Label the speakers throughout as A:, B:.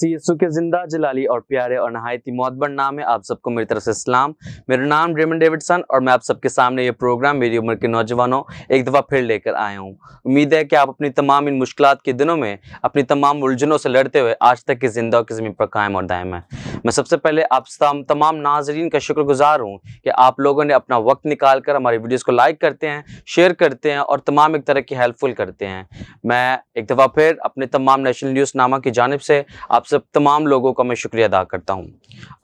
A: मसीह यीशु के जिंदा जलाली और प्यारे और नहायती ही मौतबर नाम है आप सबको मेरी तरफ से इस्लाम मेरा नाम रेमन डेविडसन और मैं आप सबके सामने ये प्रोग्राम मेरी उम्र के नौजवानों एक दफ़ा फिर लेकर आया हूँ उम्मीद है कि आप अपनी तमाम इन मुश्किल के दिनों में अपनी तमाम उलझनों से लड़ते हुए आज तक की जिंदा की जमीन पर कायम और दायम है मैं सबसे पहले आप तमाम नाजरीन का शुक्रगुजार हूँ कि आप लोगों ने अपना वक्त निकाल कर हमारी वीडियोज़ को लाइक करते हैं शेयर करते हैं और तमाम एक तरह की हेल्पफुल करते हैं मैं एक दफ़ा फिर अपने तमाम नेशनल न्यूज़ नामा की जानब से आप सब तमाम लोगों का मैं शुक्रिया अदा करता हूँ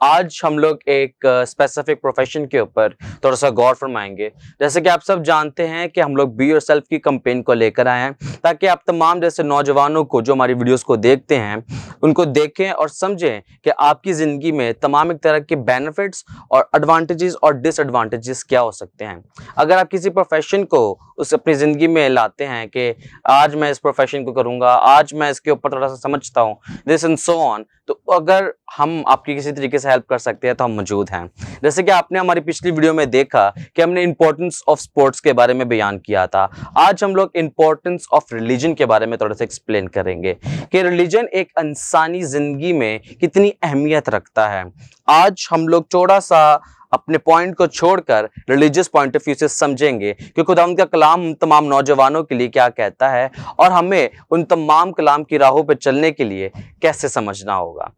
A: आज हम लोग एक स्पेसिफिक प्रोफेशन के ऊपर थोड़ा सा गौर फरमाएंगे जैसे कि आप सब जानते हैं कि हम लोग बी और सेल्फ की कंपेन को लेकर आए हैं ताकि आप तमाम जैसे नौजवानों को जो हमारी वीडियोस को देखते हैं उनको देखें और समझें कि आपकी ज़िंदगी में तमाम एक तरह के बेनिफिट्स और एडवांटेजेस और डिसएडवांटेजेस क्या हो सकते हैं अगर आप किसी प्रोफेशन को उस अपनी ज़िंदगी में लाते हैं कि आज मैं इस प्रोफेशन को करूँगा आज मैं इसके ऊपर थोड़ा सा समझता हूँ दिस इन सो ऑन तो अगर हम आपकी किसी तरीके से हेल्प कर सकते हैं तो हम मौजूद हैं जैसे कि आपने हमारी पिछली वीडियो में देखा कि हमने इंपॉर्टेंस ऑफ स्पोर्ट्स के बारे में बयान किया था आज हम लोग इंपॉर्टेंस ऑफ रिलीजन के बारे में थोड़ा सा एक्सप्लेन करेंगे कि रिलीजन एक इंसानी ज़िंदगी में कितनी अहमियत रखता है आज हम लोग थोड़ा सा अपने पॉइंट को छोड़कर रिलीजियस पॉइंट ऑफ व्यू से समझेंगे क्योंकि खुदा उनका कलाम तमाम नौजवानों के लिए क्या कहता है और हमें उन तमाम कलाम की राहों पर चलने के लिए कैसे समझना होगा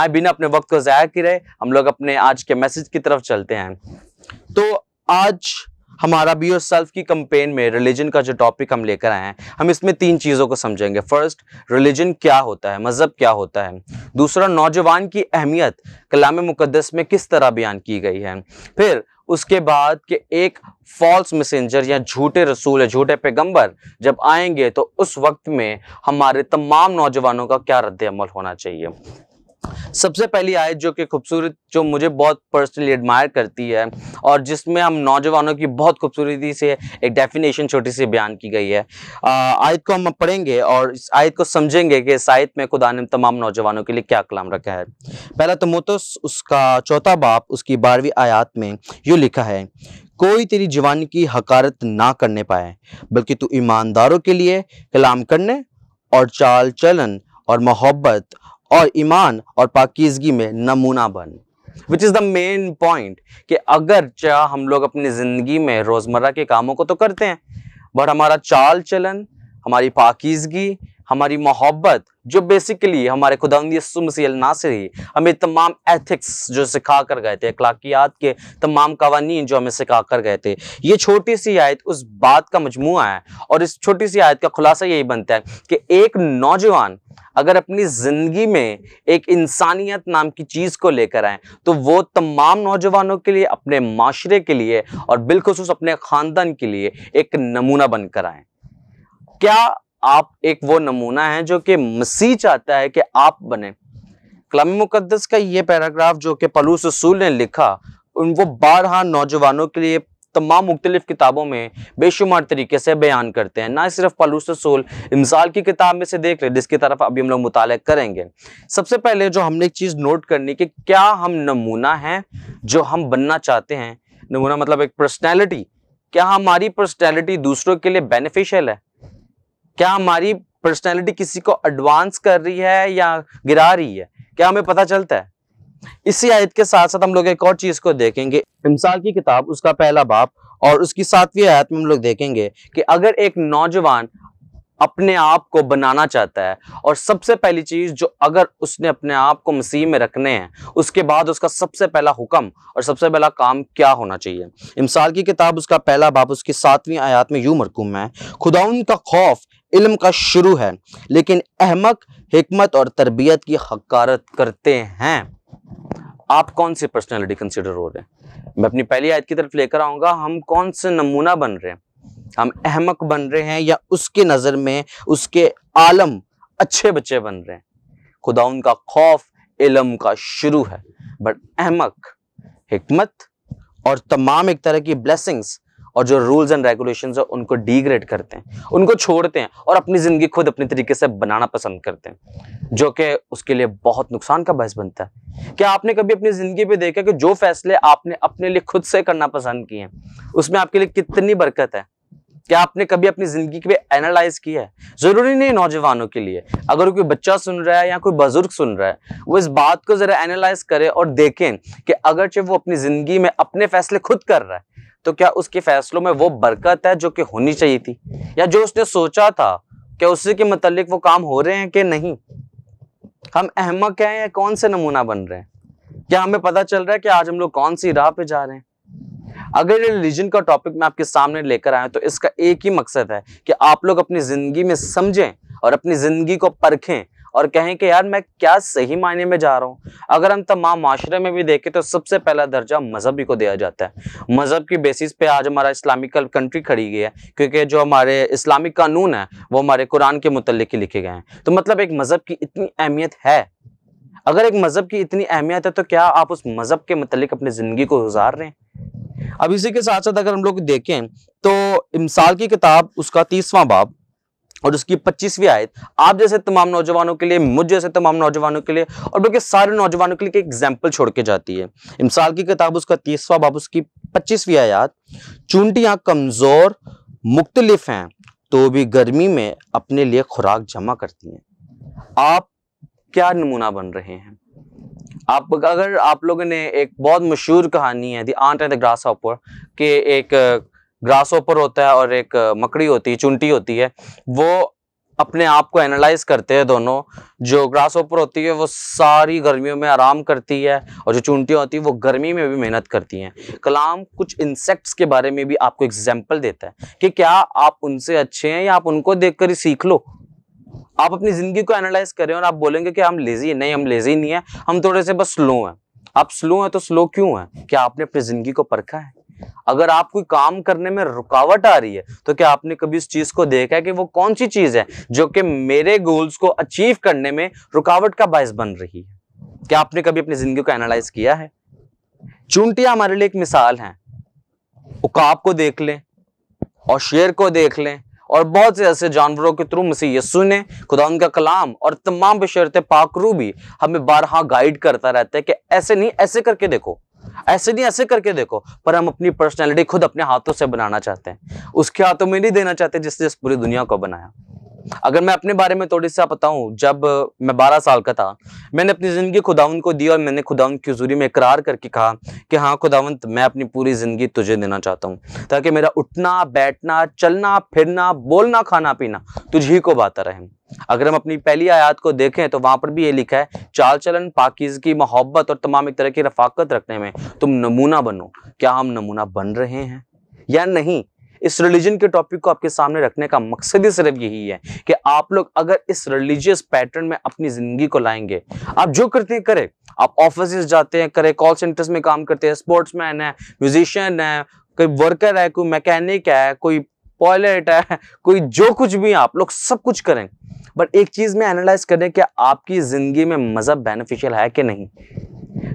A: आए बिना अपने वक्त को ज़ाया किए हम लोग अपने आज के मैसेज की तरफ चलते हैं तो आज हमारा बी ओ सेल्फ की कंपेन में रिलीजन का जो टॉपिक हम लेकर आए हैं हम इसमें तीन चीज़ों को समझेंगे फर्स्ट रिलीजन क्या होता है मज़हब क्या होता है दूसरा नौजवान की अहमियत कलाम मुकदस में किस तरह बयान की गई है फिर उसके बाद के एक फॉल्स मैसेंजर या झूठे रसूल या झूठे पैगंबर जब आएंगे तो उस वक्त में हमारे तमाम नौजवानों का क्या रद्द होना चाहिए सबसे पहली आयत जो कि खूबसूरत जो मुझे बहुत पर्सनली एडमायर करती है और जिसमें हम नौजवानों की बहुत खूबसूरती से एक डेफिनेशन छोटी सी बयान की गई है आयत को हम पढ़ेंगे और इस आयत को समझेंगे कि इस आयत में खुदा ने तमाम नौजवानों के लिए क्या कलाम रखा है पहला तो मोतस उसका चौथा बाप उसकी बारहवीं आयात में यूँ लिखा है कोई तेरी जवानी की हकारत ना करने पाए बल्कि तू ईमानदारों के लिए कलाम करने और चाल चलन और मोहब्बत और ईमान और पाकिजगी में नमूना बन which is the main point कि अगर चाह हम लोग अपनी ज़िंदगी में रोज़मर्रा के कामों को तो करते हैं बट हमारा चाल चलन हमारी पाकिजगी हमारी मोहब्बत जो बेसिकली हमारे खुदासी नासिर हमें तमाम एथिक्स जो सिखा कर गए थे अखलाकियात के तमाम कवानी जो हमें सिखा कर गए थे ये छोटी सी आयत उस बात का मजमू है और इस छोटी सी आयत का खुलासा यही बनता है कि एक नौजवान अगर अपनी ज़िंदगी में एक इंसानियत नाम की चीज़ को लेकर आए तो वो तमाम नौजवानों के लिए अपने माशरे के लिए और बिलखसूस अपने ख़ानदान के लिए एक नमूना बनकर आए क्या आप एक वो नमूना है जो कि मसीह चाहता है कि आप बने कलम मुकदस का ये पैराग्राफ जो कि पलूस रसूल ने लिखा उन वो बारह नौजवानों के लिए तमाम मुख्तलिफ किताबों में बेशुमार तरीके से बयान करते हैं ना सिर्फ पलूस रसूल इमसाल की किताब में से देख रहे जिसकी तरफ अभी हम लोग मुताल करेंगे सबसे पहले जो हमने एक चीज़ नोट करनी कि क्या हम नमूना हैं जो हम बनना चाहते हैं नमूना मतलब एक पर्सनैलिटी क्या हमारी पर्सनैलिटी दूसरों के लिए बेनिफिशियल है क्या हमारी पर्सनैलिटी किसी को एडवांस कर रही है या गिरा रही है क्या हमें पता चलता है इसी आयत के साथ साथ हम लोग एक और चीज को देखेंगे इमसाल की किताब उसका पहला बाप और उसकी सातवीं आयत में हम लोग देखेंगे कि अगर एक नौजवान अपने आप को बनाना चाहता है और सबसे पहली चीज जो अगर उसने अपने आप को मसीह में रखने हैं उसके बाद उसका सबसे पहला हुक्म और सबसे पहला काम क्या होना चाहिए इमसाल की किताब उसका पहला बाप उसकी सातवीं आयात में यूं मरकूम है खुदा उनका खौफ इल्म का शुरू है लेकिन अहमक हमत और तरबियत की हकारत करते हैं आप कौन सी पर्सनैलिटी कंसिडर हो रहे हैं मैं अपनी पहली आयत की तरफ लेकर आऊँगा हम कौन से नमूना बन रहे हैं हम अहमक बन रहे हैं या उसके नज़र में उसके आलम अच्छे बच्चे बन रहे हैं खुदा उनका खौफ इलम का शुरू है बट अहमक हमत और तमाम एक तरह की ब्लैसिंग्स और जो रूल्स एंड रेगुलेशन है उनको डिग्रेड करते हैं उनको छोड़ते हैं और अपनी ज़िंदगी खुद अपने तरीके से बनाना पसंद करते हैं जो कि उसके लिए बहुत नुकसान का बहस बनता है क्या आपने कभी अपनी ज़िंदगी पे देखा कि जो फैसले आपने अपने लिए खुद से करना पसंद किए हैं उसमें आपके लिए कितनी बरकत है क्या आपने कभी अपनी ज़िंदगी के एनालाइज किया है ज़रूरी नहीं नौजवानों के लिए अगर कोई बच्चा सुन रहा है या कोई बुजुर्ग सुन रहा है वो इस बात को ज़रा एनालाइज करे और देखें कि चाहे वो अपनी ज़िंदगी में अपने फैसले खुद कर रहा है तो क्या उसके फैसलों में वो बरकत है जो कि होनी चाहिए थी या जो उसने सोचा था क्या उसी के मतलब वो काम हो रहे हैं कि नहीं हम अहमक हैं या कौन से नमूना बन रहे हैं क्या हमें पता चल रहा है कि आज हम लोग कौन सी राह पे जा रहे हैं अगर रिलीजन का टॉपिक मैं आपके सामने लेकर आया तो इसका एक ही मकसद है कि आप लोग अपनी ज़िंदगी में समझें और अपनी ज़िंदगी को परखें और कहें कि यार मैं क्या सही मायने में जा रहा हूँ अगर हम तमाम माशरे में भी देखें तो सबसे पहला दर्जा मजहबी को दिया जाता है मजहब की बेसिस पे आज हमारा इस्लामिक कंट्री खड़ी गई है क्योंकि जो हमारे इस्लामिक कानून है वो हमारे कुरान के मुतल ही लिखे गए हैं तो मतलब एक मजहब की इतनी अहमियत है अगर एक मज़हब की इतनी अहमियत है तो क्या आप उस मज़हब के मतलब अपनी ज़िंदगी को गुजार रहे हैं अब इसी के साथ साथ अगर हम लोग देखें तो इमसाल की किताब उसका तीसवां बाब और उसकी पच्चीसवीं आयत आप जैसे तमाम नौजवानों के लिए मुझ जैसे तमाम नौजवानों के लिए और बल्कि सारे नौजवानों के लिए एग्जाम्पल छोड़ के जाती है इमसाल की किताब उसका तीसवा बाब उसकी पच्चीसवीं आयात चूंटियाँ कमज़ोर मुख्तलिफ हैं तो भी गर्मी में अपने लिए खुराक जमा करती हैं आप क्या नमूना बन रहे हैं आप अगर आप लोगों ने एक बहुत मशहूर कहानी है the ant and the grasshopper के एक ग्रास ओपर होता है और एक मकड़ी होती है चुंटी होती है वो अपने आप को एनालाइज करते हैं दोनों जो ग्रास ओपर होती है वो सारी गर्मियों में आराम करती है और जो चुंटियाँ होती है वो गर्मी में भी मेहनत करती हैं कलाम कुछ इंसेक्ट्स के बारे में भी आपको एग्जाम्पल देता है कि क्या आप उनसे अच्छे हैं या आप उनको देख कर ही सीख लो आप अपनी ज़िंदगी को एनालाइज करें और आप बोलेंगे कि हम लेज़ी नहीं हम लेज़ी नहीं है हम थोड़े से बस स्लो हैं आप स्लो हैं तो स्लो क्यों हैं क्या आपने अपनी ज़िंदगी को परखा है अगर आप कोई काम करने में रुकावट आ रही है तो क्या आपने कभी इस चीज को देखा है कि वो कौन सी चीज है जो कि मेरे गोल्स को अचीव करने में रुकावट का बायस बन रही है क्या आपने कभी अपनी जिंदगी को एनालाइज किया है चुनटियां हमारे लिए एक मिसाल है उकाब को देख लें और शेर को देख लें और बहुत से ऐसे जानवरों के थ्रू मसीह यस्सु ने खुदा उनका कलाम और तमाम बशरत पाकरू भी हमें बारहा गाइड करता रहता है कि ऐसे नहीं ऐसे करके देखो ऐसे नहीं ऐसे करके देखो पर हम अपनी पर्सनैलिटी खुद अपने हाथों से बनाना चाहते हैं उसके हाथों में नहीं देना चाहते जिसने इस पूरी दुनिया को बनाया अगर मैं अपने बारे में थोड़ी सा बताऊँ जब मैं बारह साल का था मैंने अपनी ज़िंदगी खुदावंत को दी और मैंने खुदावंत की हजूरी में इकरार करके कहा कि हाँ खुदावंत मैं अपनी पूरी ज़िंदगी तुझे देना चाहता हूँ ताकि मेरा उठना बैठना चलना फिरना बोलना खाना पीना तुझे को बात रहे अगर हम अपनी पहली आयात को देखें तो वहाँ पर भी ये लिखा है चाल चलन पाकिजगी मोहब्बत और तमाम एक तरह की रफाकत रखने में तुम नमूना बनो क्या हम नमूना बन रहे हैं या नहीं इस रिलीजन के टॉपिक को आपके सामने रखने का मकसद ही सिर्फ यही है कि आप लोग अगर इस रिलीजियस पैटर्न में अपनी ज़िंदगी को लाएंगे आप जो करते हैं करें आप ऑफिस जाते हैं करें कॉल सेंटर्स में काम करते हैं स्पोर्ट्स मैन है म्यूजिशियन है कोई वर्कर है कोई मैकेनिक है कोई पॉयलेट है कोई जो कुछ भी आप लोग सब कुछ करें बट एक चीज़ में एनालाइज करें कि आपकी ज़िंदगी में मज़ा बेनिफिशियल है कि नहीं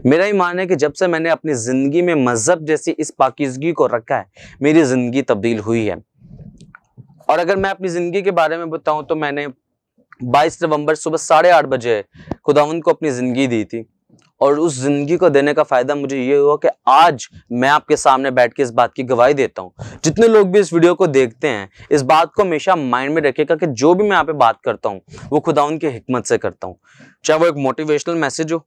A: मेरा ही मानना है कि जब से मैंने अपनी ज़िंदगी में मज़हब जैसी इस पाकिजगी को रखा है मेरी ज़िंदगी तब्दील हुई है और अगर मैं अपनी ज़िंदगी के बारे में बताऊँ तो मैंने 22 नवंबर सुबह साढ़े आठ बजे खुदावन को अपनी ज़िंदगी दी थी और उस ज़िंदगी को देने का फ़ायदा मुझे ये हुआ कि आज मैं आपके सामने बैठ के इस बात की गवाही देता हूँ जितने लोग भी इस वीडियो को देखते हैं इस बात को हमेशा माइंड में रखेगा कि जो भी मैं यहाँ पे बात करता हूँ वो खुदा उनकी हमत से करता हूँ चाहे वो एक मोटिवेशनल मैसेज हो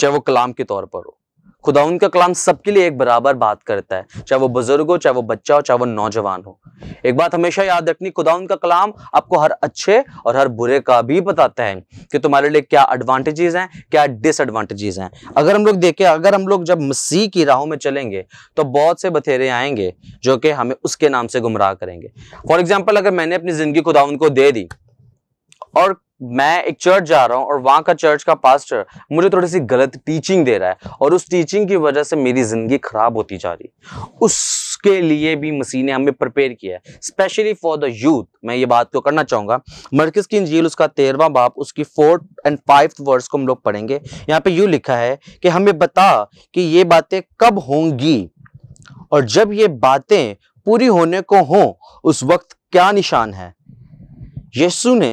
A: चाहे वो कलाम के तौर पर हो खुदा उनका कलाम सबके लिए एक बराबर बात करता है चाहे वो बुजुर्ग हो चाहे वो बच्चा हो चाहे वो नौजवान हो एक बात हमेशा याद रखनी खुदा उनका कलाम आपको हर अच्छे और हर बुरे का भी बताता है कि तुम्हारे लिए क्या एडवांटेजेस हैं क्या डिसएडवांटेजेस हैं अगर हम लोग देखें अगर हम लोग जब मसीह की राहों में चलेंगे तो बहुत से बथेरे आएंगे जो कि हमें उसके नाम से गुमराह करेंगे फॉर एग्जाम्पल अगर मैंने अपनी ज़िंदगी खुदा उनको दे दी और मैं एक चर्च जा रहा हूँ और वहाँ का चर्च का पास्टर मुझे थोड़ी सी गलत टीचिंग दे रहा है और उस टीचिंग की वजह से मेरी ज़िंदगी ख़राब होती जा रही उसके लिए भी मसीह ने हमें प्रिपेयर किया है स्पेशली फॉर द यूथ मैं ये बात को करना चाहूँगा मरकज़ की झील उसका तेरवा बाप उसकी फोर्थ एंड फाइव वर्ड्स को हम लोग पढ़ेंगे यहाँ पे यूँ लिखा है कि हमें बता कि ये बातें कब होंगी और जब ये बातें पूरी होने को हों उस वक्त क्या निशान है यीशु ने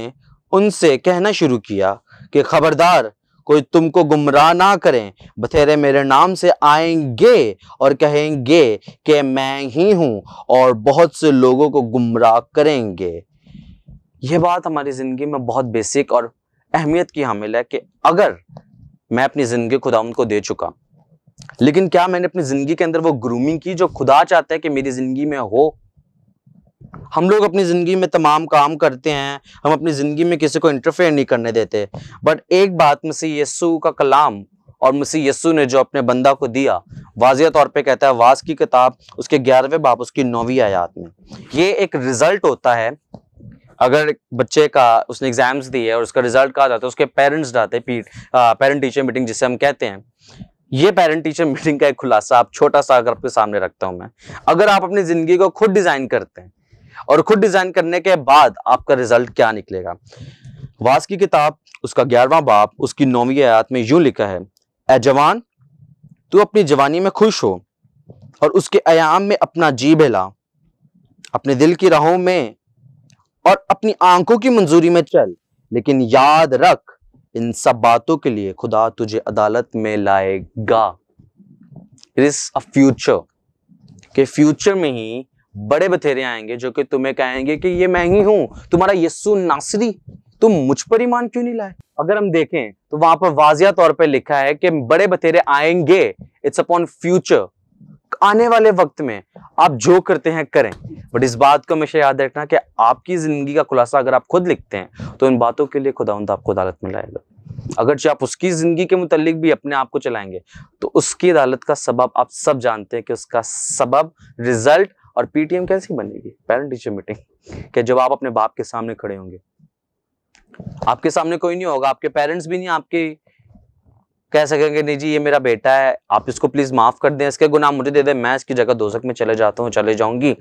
A: उनसे कहना शुरू किया कि खबरदार कोई तुमको गुमराह ना करें बथेरे मेरे नाम से आएंगे और कहेंगे कि मैं ही हूं और बहुत से लोगों को गुमराह करेंगे यह बात हमारी ज़िंदगी में बहुत बेसिक और अहमियत की हामिल है कि अगर मैं अपनी ज़िंदगी खुदा उनको दे चुका लेकिन क्या मैंने अपनी ज़िंदगी के अंदर वो ग्रूमिंग की जो खुदा चाहता है कि मेरी ज़िंदगी में हो हम लोग अपनी ज़िंदगी में तमाम काम करते हैं हम अपनी ज़िंदगी में किसी को इंटरफेयर नहीं करने देते बट एक बात मसीह यस्सु का कलाम और मसीह यस्सु ने जो अपने बंदा को दिया वाजिया तौर पे कहता है वास की किताब उसके ग्यारहवें बाप उसकी नौवीं आयात में ये एक रिजल्ट होता है अगर बच्चे का उसने एग्जाम्स दिए और उसका रिजल्ट कहा जाता है उसके पेरेंट्स जाते पेरेंट टीचर मीटिंग जिसे हम कहते हैं ये पेरेंट टीचर मीटिंग का एक खुलासा आप छोटा सा अगर आपके सामने रखता हूं मैं अगर आप अपनी जिंदगी को खुद डिजाइन करते हैं और खुद डिजाइन करने के बाद आपका रिजल्ट क्या निकलेगा वास की किताब उसका ग्यारहवा बाप उसकी नौवीं आयात में यूं लिखा है ए जवान तू अपनी जवानी में खुश हो और उसके आयाम में अपना जी बहला अपने दिल की राहों में और अपनी आंखों की मंजूरी में चल लेकिन याद रख इन सब बातों के लिए खुदा तुझे अदालत में लाएगा इट इज अ फ्यूचर के फ्यूचर में ही बड़े बथेरे आएंगे जो कि तुम्हें कहेंगे कि ये मैं ही हूं तुम्हारा यस्सु नासरी तुम मुझ पर ईमान क्यों नहीं लाए अगर हम देखें तो वहां पर वाजिया तौर पर लिखा है कि बड़े बथेरे आएंगे इट्स अपॉन फ्यूचर आने वाले वक्त में आप जो करते हैं करें बट इस बात को हमेशा याद रखना कि आपकी ज़िंदगी का खुलासा अगर आप खुद लिखते हैं तो इन बातों के लिए खुदा आपको अदालत में लाएगा अगर जो आप उसकी ज़िंदगी के मुतालिक भी अपने आप को चलाएंगे तो उसकी अदालत का सबब आप सब जानते हैं कि उसका सबब रिजल्ट और पीटीएम कैसी बनेगी पेरेंट टीचर मीटिंग कि जब आप अपने बाप के सामने खड़े होंगे आपके सामने कोई नहीं होगा आपके पेरेंट्स भी नहीं आपके कह सकेंगे नहीं जी ये मेरा बेटा है आप इसको प्लीज माफ कर दें इसके गुनाह मुझे दे दें मैं इसकी जगह दोजक में चले जाता हूँ चले जाऊंगी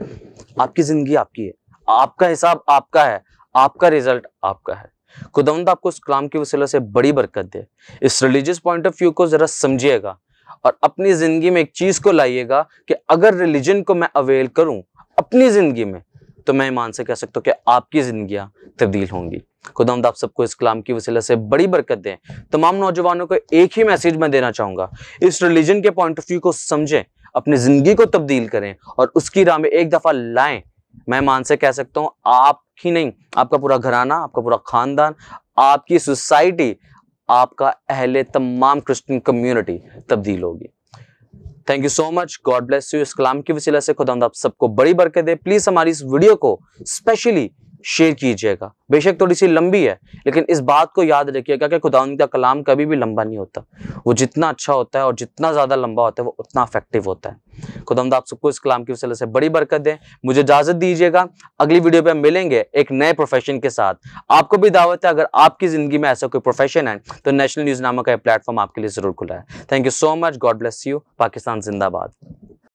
A: आपकी जिंदगी आपकी है आपका हिसाब आपका है आपका रिजल्ट आपका है खुदावंद आपको इस कलाम की वसीला से बड़ी बरकत दे इस रिलीजियस पॉइंट ऑफ व्यू को ज़रा समझिएगा और अपनी ज़िंदगी में एक चीज़ को लाइएगा कि अगर रिलीजन को मैं अवेल करूँ अपनी ज़िंदगी में तो मैं ईमान से कह सकता हूँ कि आपकी ज़िंदियाँ तब्दील होंगी खुदामद आप सबको इस कलाम की वसीला से बड़ी बरकत दें तमाम नौजवानों को एक ही मैसेज मैं देना चाहूँगा इस रिलीजन के पॉइंट ऑफ व्यू को समझें अपनी ज़िंदगी को तब्दील करें और उसकी राह में एक दफ़ा लाएँ मैं मान से कह सकता हूँ आप ही नहीं आपका पूरा घराना आपका पूरा ख़ानदान आपकी सोसाइटी आपका अहले तमाम क्रिश्चियन कम्युनिटी तब्दील होगी thank you so much God bless you इस कलाम की वसीला से खुदा आप सबको बड़ी बरकत दे प्लीज हमारी इस वीडियो को स्पेशली शेयर कीजिएगा बेशक थोड़ी सी लंबी है लेकिन इस बात को याद रखिएगा कि खुदा का कलाम कभी भी लंबा नहीं होता वो जितना अच्छा होता है और जितना ज़्यादा लंबा होता है वो उतना अफेक्टिव होता है खुदा आप सबको इस कलाम की वसल से बड़ी बरकत दें मुझे इजाज़त दीजिएगा अगली वीडियो पर मिलेंगे एक नए प्रोफेशन के साथ आपको भी दावत है अगर आपकी ज़िंदगी में ऐसा कोई प्रोफेशन है तो नेशनल न्यूज़ नामक का प्लेटफॉर्म आपके लिए ज़रूर खुला है thank you so much God bless you Pakistan जिंदाबाद